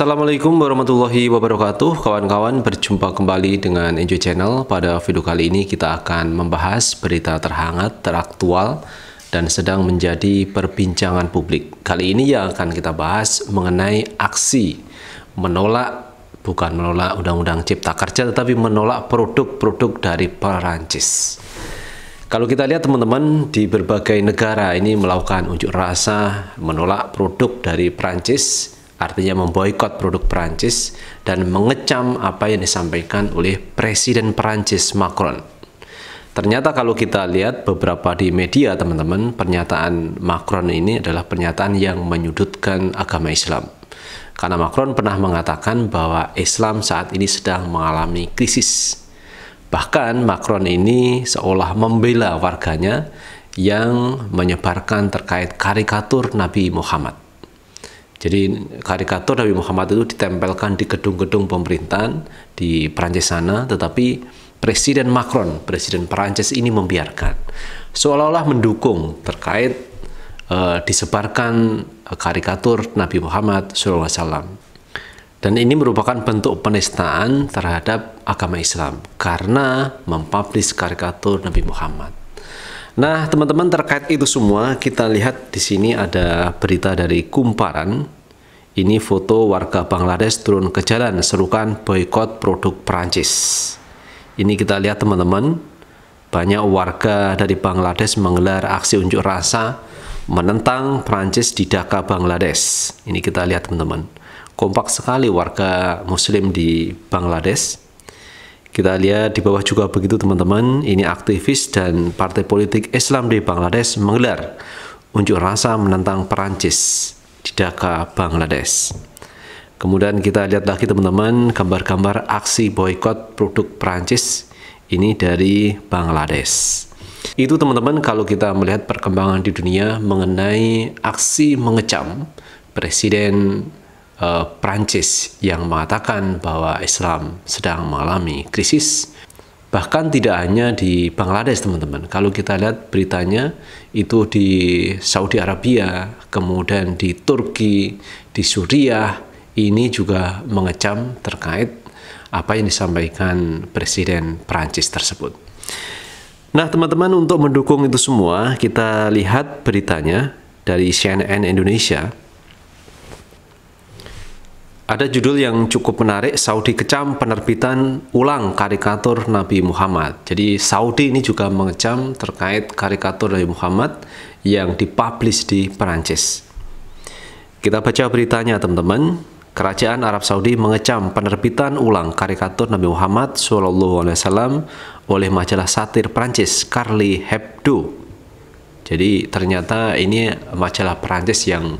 Assalamualaikum warahmatullahi wabarakatuh Kawan-kawan berjumpa kembali dengan Enjoy Channel Pada video kali ini kita akan membahas berita terhangat, teraktual Dan sedang menjadi perbincangan publik Kali ini yang akan kita bahas mengenai aksi Menolak, bukan menolak Undang-Undang Cipta Kerja Tetapi menolak produk-produk dari Perancis kalau kita lihat teman-teman di berbagai negara ini melakukan unjuk rasa menolak produk dari Perancis artinya memboikot produk Perancis dan mengecam apa yang disampaikan oleh Presiden Perancis Macron. Ternyata kalau kita lihat beberapa di media teman-teman, pernyataan Macron ini adalah pernyataan yang menyudutkan agama Islam. Karena Macron pernah mengatakan bahwa Islam saat ini sedang mengalami krisis. Bahkan Macron ini seolah membela warganya yang menyebarkan terkait karikatur Nabi Muhammad. Jadi karikatur Nabi Muhammad itu ditempelkan di gedung-gedung pemerintahan di Perancis sana, tetapi Presiden Macron, Presiden Perancis ini membiarkan, seolah-olah mendukung terkait e, disebarkan eh, karikatur Nabi Muhammad SAW. Dan ini merupakan bentuk penistaan terhadap agama Islam karena mempublis karikatur Nabi Muhammad. Nah, teman-teman terkait itu semua kita lihat di sini ada berita dari Kumparan. Ini foto warga Bangladesh turun ke jalan serukan boykot produk Perancis. Ini kita lihat teman-teman, banyak warga dari Bangladesh menggelar aksi unjuk rasa menentang Perancis di Dhaka, Bangladesh. Ini kita lihat teman-teman. Kompak sekali warga muslim di Bangladesh kita lihat di bawah juga begitu teman-teman, ini aktivis dan partai politik Islam di Bangladesh menggelar unjuk rasa menentang Perancis di Dhaka, Bangladesh. Kemudian kita lihat lagi teman-teman gambar-gambar aksi boykot produk Perancis ini dari Bangladesh. Itu teman-teman kalau kita melihat perkembangan di dunia mengenai aksi mengecam Presiden uh, eh, Prancis yang mengatakan bahwa Islam sedang mengalami krisis. Bahkan tidak hanya di Bangladesh, teman-teman. Kalau kita lihat beritanya, itu di Saudi Arabia, kemudian di Turki, di Suriah, ini juga mengecam terkait apa yang disampaikan Presiden Prancis tersebut. Nah, teman-teman, untuk mendukung itu semua, kita lihat beritanya dari CNN Indonesia ada judul yang cukup menarik, Saudi kecam penerbitan ulang karikatur Nabi Muhammad. Jadi Saudi ini juga mengecam terkait karikatur Nabi Muhammad yang dipublish di Perancis. Kita baca beritanya teman-teman. Kerajaan Arab Saudi mengecam penerbitan ulang karikatur Nabi Muhammad SAW oleh majalah satir Perancis Carly Hebdo. Jadi ternyata ini majalah Perancis yang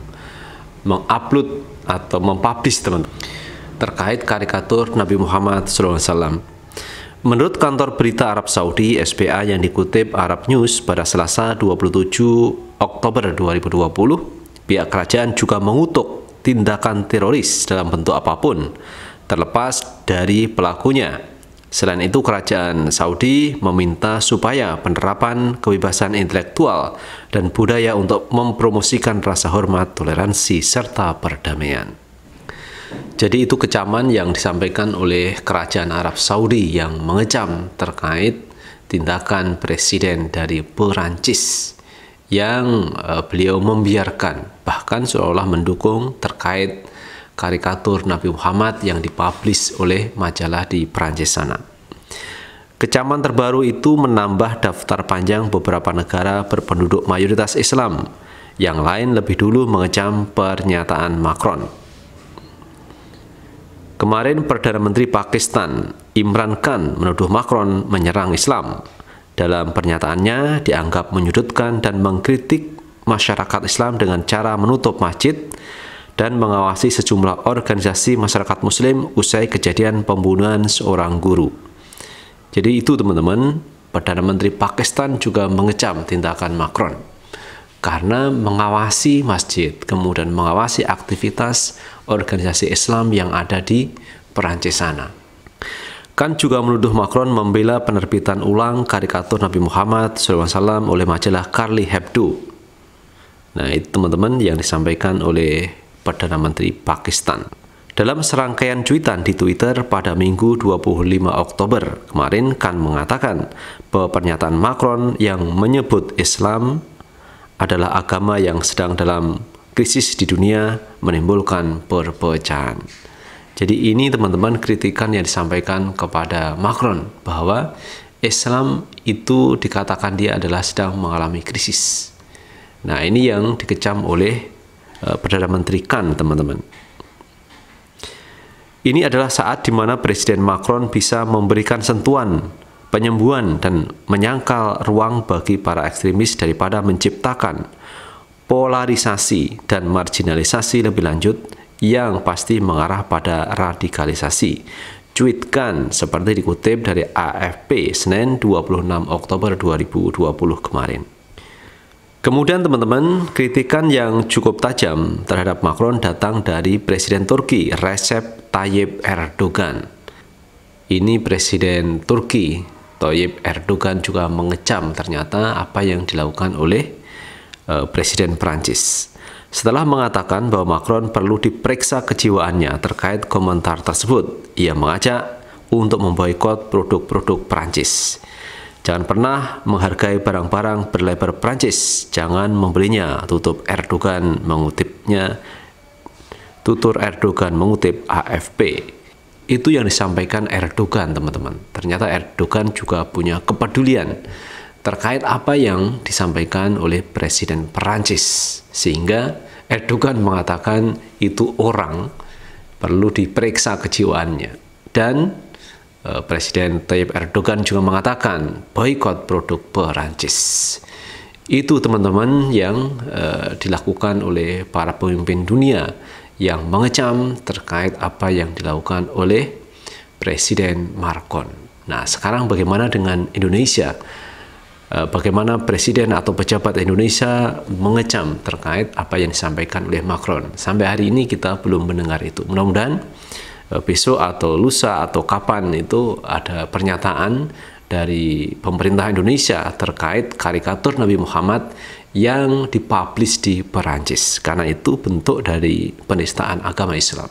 mengupload atau mempublish teman-teman terkait karikatur Nabi Muhammad SAW. Menurut kantor berita Arab Saudi (SPA) yang dikutip Arab News pada Selasa 27 Oktober 2020, pihak kerajaan juga mengutuk tindakan teroris dalam bentuk apapun, terlepas dari pelakunya. Selain itu, kerajaan Saudi meminta supaya penerapan kebebasan intelektual dan budaya untuk mempromosikan rasa hormat, toleransi, serta perdamaian. Jadi itu kecaman yang disampaikan oleh kerajaan Arab Saudi yang mengecam terkait tindakan presiden dari Perancis yang eh, beliau membiarkan bahkan seolah mendukung terkait karikatur Nabi Muhammad yang dipublish oleh majalah di Perancis sana. Kecaman terbaru itu menambah daftar panjang beberapa negara berpenduduk mayoritas Islam. Yang lain lebih dulu mengecam pernyataan Macron. Kemarin Perdana Menteri Pakistan Imran Khan menuduh Macron menyerang Islam. Dalam pernyataannya dianggap menyudutkan dan mengkritik masyarakat Islam dengan cara menutup masjid, dan mengawasi sejumlah organisasi masyarakat muslim usai kejadian pembunuhan seorang guru. Jadi itu teman-teman, Perdana Menteri Pakistan juga mengecam tindakan Macron karena mengawasi masjid, kemudian mengawasi aktivitas organisasi Islam yang ada di Perancis sana. Kan juga menuduh Macron membela penerbitan ulang karikatur Nabi Muhammad SAW oleh majalah Carly Hebdo. Nah, itu teman-teman yang disampaikan oleh Perdana Menteri Pakistan. Dalam serangkaian cuitan di Twitter pada Minggu 25 Oktober kemarin Khan mengatakan bahwa pernyataan Macron yang menyebut Islam adalah agama yang sedang dalam krisis di dunia menimbulkan perpecahan. Jadi ini teman-teman kritikan yang disampaikan kepada Macron bahwa Islam itu dikatakan dia adalah sedang mengalami krisis. Nah, ini yang dikecam oleh Eh, Perdana Menteri Khan, teman-teman. Ini adalah saat di mana Presiden Macron bisa memberikan sentuhan, penyembuhan, dan menyangkal ruang bagi para ekstremis daripada menciptakan polarisasi dan marginalisasi lebih lanjut yang pasti mengarah pada radikalisasi. Cuitkan seperti dikutip dari AFP Senin 26 Oktober 2020 kemarin. Kemudian teman-teman, kritikan yang cukup tajam terhadap Macron datang dari Presiden Turki Recep Tayyip Erdogan. Ini Presiden Turki Tayyip Erdogan juga mengecam ternyata apa yang dilakukan oleh uh, Presiden Prancis. Setelah mengatakan bahwa Macron perlu diperiksa kejiwaannya terkait komentar tersebut, ia mengajak untuk memboikot produk-produk Prancis. Jangan pernah menghargai barang-barang berlabel Prancis. Jangan membelinya, tutup Erdogan mengutipnya. Tutur Erdogan mengutip AFP. Itu yang disampaikan Erdogan, teman-teman. Ternyata Erdogan juga punya kepedulian terkait apa yang disampaikan oleh Presiden Perancis. Sehingga Erdogan mengatakan itu orang perlu diperiksa kejiwaannya. Dan Eh, presiden Tayyip Erdogan juga mengatakan boykot produk Perancis. Itu teman-teman yang uh, dilakukan oleh para pemimpin dunia yang mengecam terkait apa yang dilakukan oleh Presiden Markon. Nah, sekarang bagaimana dengan Indonesia? Uh, bagaimana presiden atau pejabat Indonesia mengecam terkait apa yang disampaikan oleh Macron? Sampai hari ini kita belum mendengar itu. Mudah-mudahan Eh, besok atau lusa atau kapan itu ada pernyataan dari pemerintah Indonesia terkait karikatur Nabi Muhammad yang dipublish di Perancis. Karena itu bentuk dari penistaan agama Islam.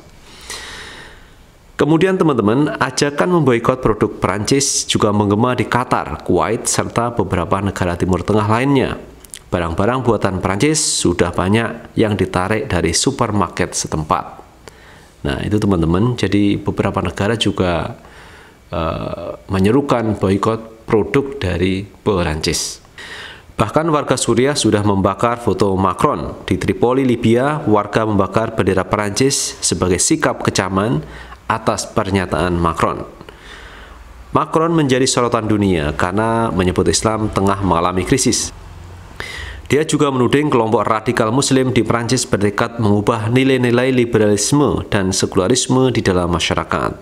Kemudian teman-teman, ajakan memboikot produk Perancis juga menggema di Qatar, Kuwait, serta beberapa negara Timur Tengah lainnya. Barang-barang buatan Perancis sudah banyak yang ditarik dari supermarket setempat. Nah, itu teman-teman, jadi beberapa negara juga uh, menyerukan boykot produk dari Perancis. Bahkan warga Suriah sudah membakar foto Macron di Tripoli, Libya. Warga membakar bendera Perancis sebagai sikap kecaman atas pernyataan Macron. Macron menjadi sorotan dunia karena menyebut Islam tengah mengalami krisis. Dia juga menuding kelompok radikal muslim di Prancis berdekat mengubah nilai-nilai liberalisme dan sekularisme di dalam masyarakat.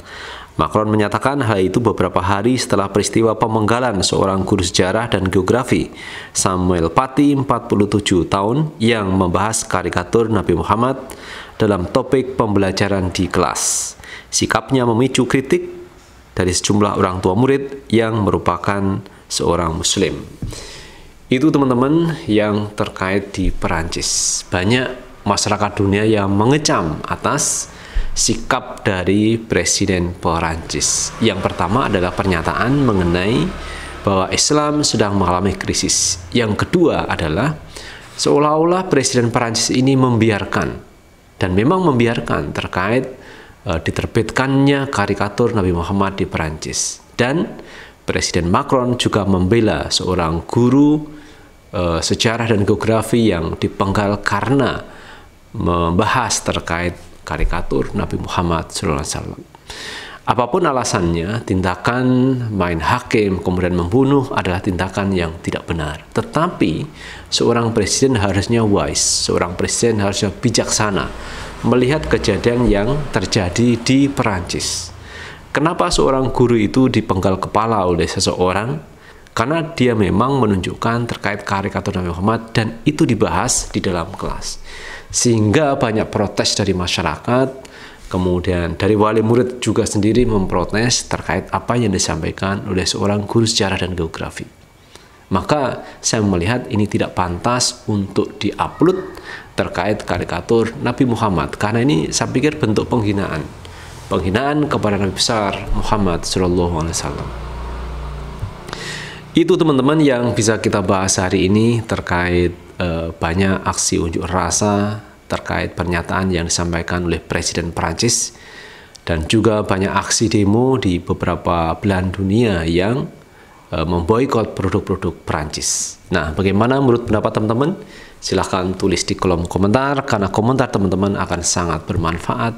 Macron menyatakan hal itu beberapa hari setelah peristiwa pemenggalan seorang guru sejarah dan geografi, Samuel Paty, 47 tahun, yang membahas karikatur Nabi Muhammad dalam topik pembelajaran di kelas. Sikapnya memicu kritik dari sejumlah orang tua murid yang merupakan seorang muslim. Itu teman-teman yang terkait di Perancis. Banyak masyarakat dunia yang mengecam atas sikap dari Presiden Perancis. Yang pertama adalah pernyataan mengenai bahwa Islam sedang mengalami krisis. Yang kedua adalah seolah-olah Presiden Perancis ini membiarkan dan memang membiarkan terkait e, diterbitkannya karikatur Nabi Muhammad di Perancis. Dan Presiden Macron juga membela seorang guru e, sejarah dan geografi yang dipenggal karena membahas terkait karikatur Nabi Muhammad SAW. Apapun alasannya, tindakan main hakim kemudian membunuh adalah tindakan yang tidak benar. Tetapi seorang presiden harusnya wise, seorang presiden harusnya bijaksana melihat kejadian yang terjadi di Perancis. Kenapa seorang guru itu dipenggal kepala oleh seseorang? Karena dia memang menunjukkan terkait karikatur Nabi Muhammad dan itu dibahas di dalam kelas. Sehingga banyak protes dari masyarakat, Kemudian dari wali murid juga sendiri memprotes terkait apa yang disampaikan oleh seorang guru sejarah dan geografi. Maka saya melihat ini tidak pantas untuk diupload terkait karikatur Nabi Muhammad karena ini saya pikir bentuk penghinaan penghinaan kepada Nabi besar Muhammad Shallallahu Alaihi Wasallam. Itu teman-teman yang bisa kita bahas hari ini terkait e, banyak aksi unjuk rasa terkait pernyataan yang disampaikan oleh Presiden Prancis dan juga banyak aksi demo di beberapa belahan dunia yang e, memboikot produk-produk Prancis. Nah, bagaimana menurut pendapat teman-teman? Silahkan tulis di kolom komentar karena komentar teman-teman akan sangat bermanfaat